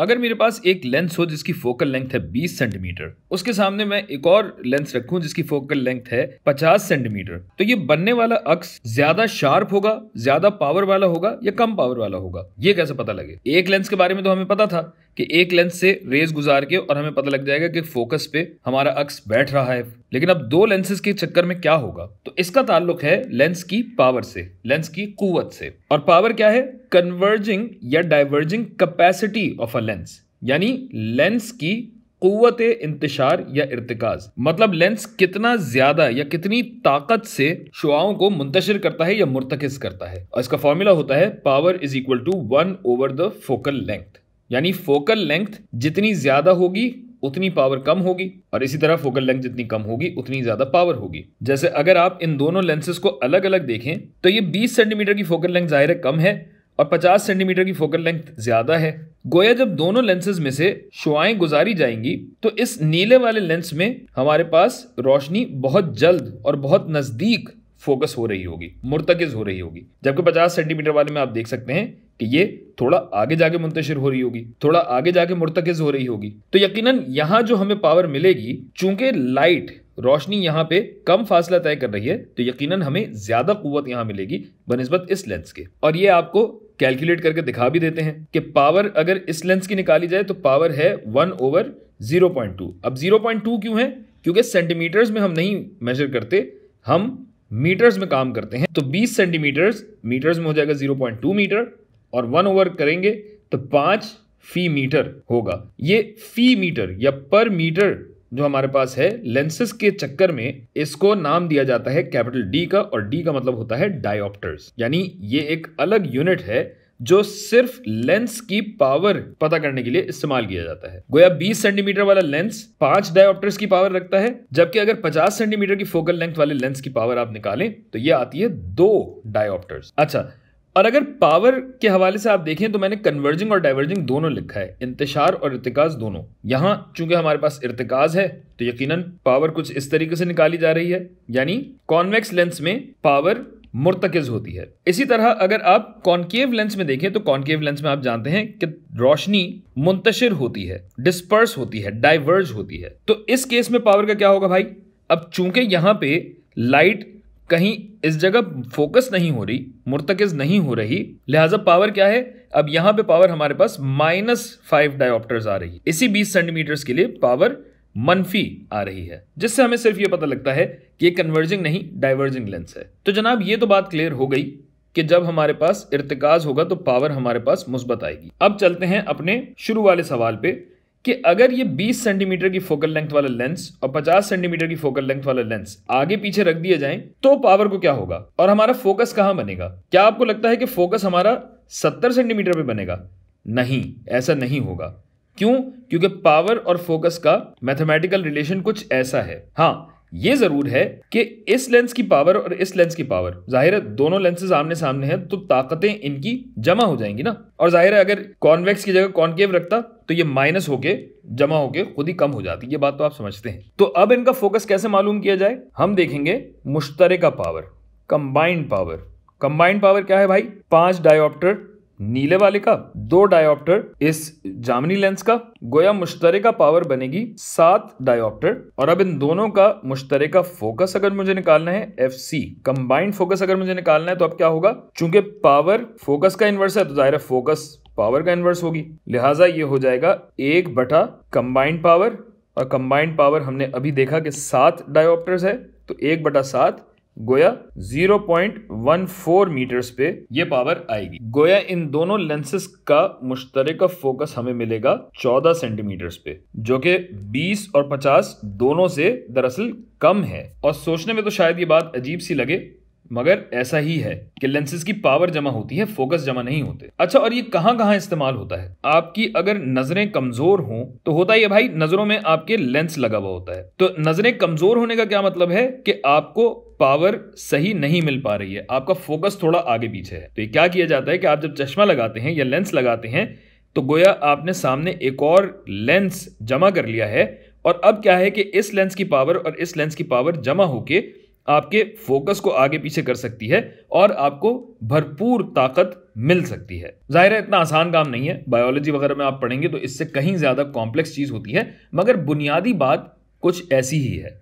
अगर मेरे पास एक लेंस हो जिसकी फोकल लेंथ है 20 सेंटीमीटर उसके सामने मैं एक और लेंस रखूं जिसकी फोकल लेंथ है 50 सेंटीमीटर तो ये बनने वाला अक्स ज्यादा शार्प होगा ज्यादा पावर वाला होगा या कम पावर वाला होगा ये कैसे पता लगे एक लेंस के बारे में तो हमें पता था कि एक लेंस से रेज गुजार के और हमें पता लग जाएगा कि फोकस पे हमारा अक्स बैठ रहा है लेकिन अब दो लेंसेज के चक्कर में क्या होगा तो इसका ताल्लुक है लेंस की पावर से लेंस की क़ुत से और पावर क्या है कन्वर्जिंग या diverging capacity of a lens यानी लेंस की कुत इंतशार या इरतकाज मतलब लेंस कितना ज्यादा या कितनी ताकत से शुआओं को मुंतशिर करता है या मुर्तकस करता है और इसका फॉर्मूला होता है power is equal to one over the focal length यानी फोकल लेंथ जितनी ज्यादा होगी उतनी पावर कम होगी और इसी तरह फोकल लेंथ जितनी कम होगी उतनी ज्यादा पावर होगी जैसे अगर आप इन दोनों लेंसेज को अलग अलग देखें तो ये 20 सेंटीमीटर की फोकल लेंथ जाहिर है कम है और 50 सेंटीमीटर की फोकल लेंथ ज़्यादा है गोया जब दोनों लेंसेज में से शुआएं गुजारी जाएंगी तो इस नीले वाले लेंस में हमारे पास रोशनी बहुत जल्द और बहुत नज़दीक फोकस हो रही होगी मुर्तकज हो रही होगी जबकि 50 सेंटीमीटर वाले में आप देख सकते हैं कि ये थोड़ा आगे जाके मुंतशिर हो रही होगी थोड़ा आगे जाके मुर्तकज हो रही होगी तो यकीनन यहाँ जो हमें पावर मिलेगी चूंकि लाइट रोशनी यहाँ पे कम फासला तय कर रही है तो यकीनन हमें ज्यादा कुत यहाँ मिलेगी बनस्बत इस लेंस के और ये आपको कैलकुलेट करके दिखा भी देते हैं कि पावर अगर इस लेंस की निकाली जाए तो पावर है one over zero point two अब जीरो पॉइंट टू क्यों है क्योंकि सेंटीमीटर्स में हम नहीं मेजर करते हम मीटर्स में काम करते हैं तो बीस सेंटीमीटर्स मीटर्स में हो जाएगा जीरो पॉइंट टू मीटर और वन ओवर करेंगे तो पांच फी मीटर होगा ये फी मीटर या पर मीटर जो हमारे पास है लेंसेस के चक्कर में इसको नाम दिया जाता है कैपिटल डी का और डी का मतलब होता है डायऑप्टर्स यानी ये एक अलग यूनिट है जो सिर्फ लेंस की पावर पता करने के लिए इस्तेमाल किया जाता है गोया 20 सेंटीमीटर वाला लेंस पांच डायऑप्टर्स की पावर रखता है जबकि अगर 50 सेंटीमीटर की फोकल लेंथ वाले लेंस की पावर आप निकालें तो ये आती है दो डायऑप्टर्स अच्छा और अगर पावर के हवाले से आप देखें तो मैंने कन्वर्जिंग और डाइवर्जिंग दोनों लिखा है इंतशार और इरतकाज दोनों यहाँ चूंकि हमारे पास इरतकाज है तो यकीनन पावर कुछ इस तरीके से निकाली जा रही है यानी कॉन्वेक्स लेंस में पावर मुर्तकज होती है इसी तरह अगर आप कॉन्केव लेंस में देखें तो कॉन्केव लेंस में आप जानते हैं कि रोशनी मुंतशिर होती है डिस्पर्स होती है डाइवर्ज होती है तो इस केस में पावर का क्या होगा भाई अब चूंकि यहां पर लाइट कहीं इस जगह फोकस नहीं हो रही मुर्तकज नहीं हो रही लिहाजा पावर क्या है अब यहां पे पावर हमारे पास माइनस फाइव डायोप्टर्स आ रही है इसी बीस सेंटीमीटर्स के लिए पावर मनफी आ रही है जिससे हमें सिर्फ ये पता लगता है कि ये कन्वर्जिंग नहीं डाइवर्जिंग लेंस है तो जनाब ये तो बात क्लियर हो गई कि जब हमारे पास इरतकाज होगा तो पावर हमारे पास मुस्बत आएगी अब चलते हैं अपने शुरू वाले सवाल पे कि अगर ये 20 सेंटीमीटर की फोकल लेंथ वाला लेंस और 50 सेंटीमीटर की फोकल लेंथ वाला लेंस आगे पीछे रख दिए जाएं तो पावर को क्या होगा और हमारा फोकस कहां बनेगा क्या आपको लगता है कि फोकस हमारा 70 सेंटीमीटर पे बनेगा नहीं ऐसा नहीं होगा क्यों क्योंकि पावर और फोकस का मैथमेटिकल रिलेशन कुछ ऐसा है हाँ ये जरूर है कि इस लेंस की पावर और इस लेंस की पावर जाहिर है दोनों लेंसेज आमने सामने हैं तो ताकतें इनकी जमा हो जाएंगी ना और जाहिर है अगर कॉन्वेक्स की जगह कॉन्केव रखता तो ये माइनस होके जमा होके खुद ही कम हो जाती है ये बात तो आप समझते हैं तो अब इनका फोकस कैसे मालूम किया जाए हम देखेंगे मुश्तरका power combined power combined power क्या है भाई पांच डायोप्टर नीले वाले का दो डायोप्टर इस जामनी लेंस का गोया का पावर बनेगी सात डायोप्टर और अब इन दोनों का का फोकस अगर मुझे निकालना है एफ सी कंबाइंड फोकस अगर मुझे निकालना है तो अब क्या होगा चूंकि पावर फोकस का इन्वर्स है तो जाहिर है फोकस पावर का इन्वर्स होगी लिहाजा ये हो जाएगा एक बटा कंबाइंड पावर और कंबाइंड पावर हमने अभी देखा कि सात डायोप्टर है तो एक बटा सात गोया 0.14 मीटर्स पे ये पावर आएगी गोया इन दोनों लेंसेस का मुश्तरका फोकस हमें मिलेगा 14 सेंटीमीटर्स पे जो कि 20 और 50 दोनों से दरअसल कम है और सोचने में तो शायद ये बात अजीब सी लगे मगर ऐसा ही है कि लेंसेज की पावर जमा होती है फोकस जमा नहीं होते अच्छा और ये कहां कहां इस्तेमाल होता है आपकी अगर नजरें कमजोर हों तो होता है भाई नजरों में आपके लेंस लगा हुआ होता है तो नजरें कमजोर होने का क्या मतलब है कि आपको पावर सही नहीं मिल पा रही है आपका फोकस थोड़ा आगे पीछे है तो ये क्या किया जाता है कि आप जब चश्मा लगाते हैं या लेंस लगाते हैं तो गोया आपने सामने एक और लेंस जमा कर लिया है और अब क्या है कि इस लेंस की पावर और इस लेंस की पावर जमा होकर आपके फोकस को आगे पीछे कर सकती है और आपको भरपूर ताकत मिल सकती है जाहिर है इतना आसान काम नहीं है बायोलॉजी वगैरह में आप पढ़ेंगे तो इससे कहीं ज़्यादा कॉम्प्लेक्स चीज़ होती है मगर बुनियादी बात कुछ ऐसी ही है